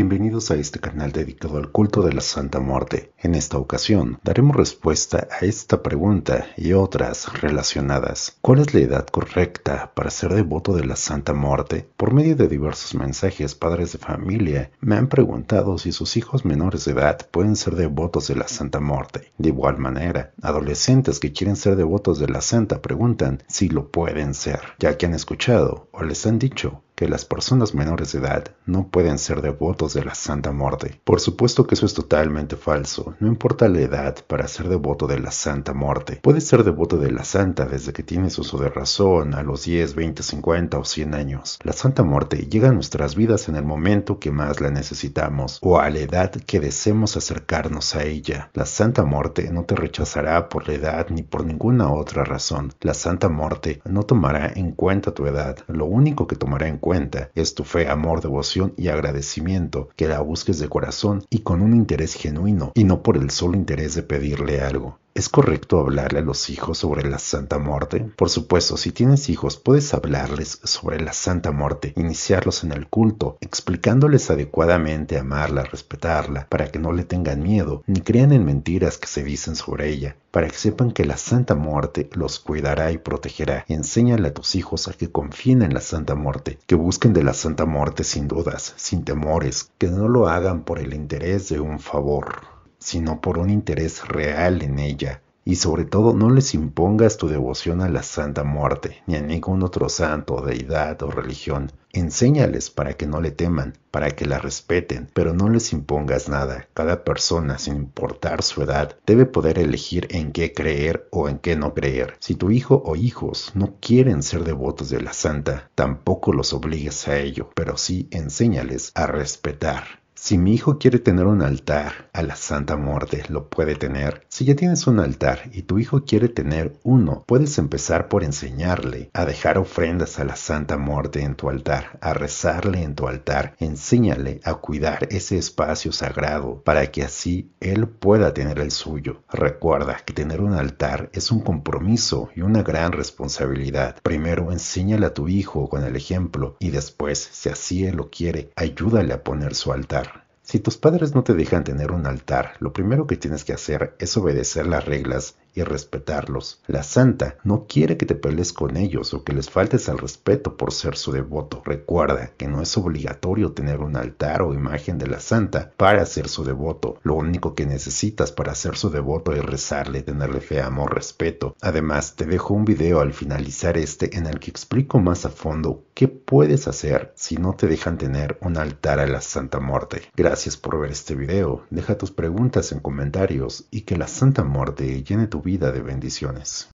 Bienvenidos a este canal dedicado al culto de la Santa Muerte. En esta ocasión daremos respuesta a esta pregunta y otras relacionadas. ¿Cuál es la edad correcta para ser devoto de la Santa Muerte? Por medio de diversos mensajes, padres de familia me han preguntado si sus hijos menores de edad pueden ser devotos de la Santa Muerte. De igual manera, adolescentes que quieren ser devotos de la Santa preguntan si lo pueden ser, ya que han escuchado o les han dicho las personas menores de edad no pueden ser devotos de la Santa Muerte. Por supuesto que eso es totalmente falso, no importa la edad para ser devoto de la Santa Muerte. Puedes ser devoto de la Santa desde que tienes uso de razón, a los 10, 20, 50 o 100 años. La Santa Muerte llega a nuestras vidas en el momento que más la necesitamos o a la edad que deseemos acercarnos a ella. La Santa Muerte no te rechazará por la edad ni por ninguna otra razón. La Santa Muerte no tomará en cuenta tu edad, lo único que tomará en cuenta cuenta. Es tu fe, amor, devoción y agradecimiento que la busques de corazón y con un interés genuino y no por el solo interés de pedirle algo. ¿Es correcto hablarle a los hijos sobre la Santa Muerte? Por supuesto, si tienes hijos, puedes hablarles sobre la Santa Muerte, iniciarlos en el culto, explicándoles adecuadamente amarla, respetarla, para que no le tengan miedo, ni crean en mentiras que se dicen sobre ella, para que sepan que la Santa Muerte los cuidará y protegerá. Enséñale a tus hijos a que confíen en la Santa Muerte, que busquen de la Santa Muerte sin dudas, sin temores, que no lo hagan por el interés de un favor sino por un interés real en ella, y sobre todo no les impongas tu devoción a la Santa Muerte, ni a ningún otro santo, deidad o religión. Enséñales para que no le teman, para que la respeten, pero no les impongas nada. Cada persona, sin importar su edad, debe poder elegir en qué creer o en qué no creer. Si tu hijo o hijos no quieren ser devotos de la santa, tampoco los obligues a ello, pero sí enséñales a respetar si mi hijo quiere tener un altar a la Santa Muerte, lo puede tener. Si ya tienes un altar y tu hijo quiere tener uno, puedes empezar por enseñarle a dejar ofrendas a la Santa Muerte en tu altar, a rezarle en tu altar. Enséñale a cuidar ese espacio sagrado para que así él pueda tener el suyo. Recuerda que tener un altar es un compromiso y una gran responsabilidad. Primero enséñale a tu hijo con el ejemplo y después, si así él lo quiere, ayúdale a poner su altar. Si tus padres no te dejan tener un altar, lo primero que tienes que hacer es obedecer las reglas respetarlos. La santa no quiere que te pelees con ellos o que les faltes al respeto por ser su devoto. Recuerda que no es obligatorio tener un altar o imagen de la santa para ser su devoto. Lo único que necesitas para ser su devoto es rezarle, tenerle fe, amor, respeto. Además, te dejo un video al finalizar este en el que explico más a fondo qué puedes hacer si no te dejan tener un altar a la Santa Muerte. Gracias por ver este video. Deja tus preguntas en comentarios y que la Santa Muerte llene tu vida vida de bendiciones.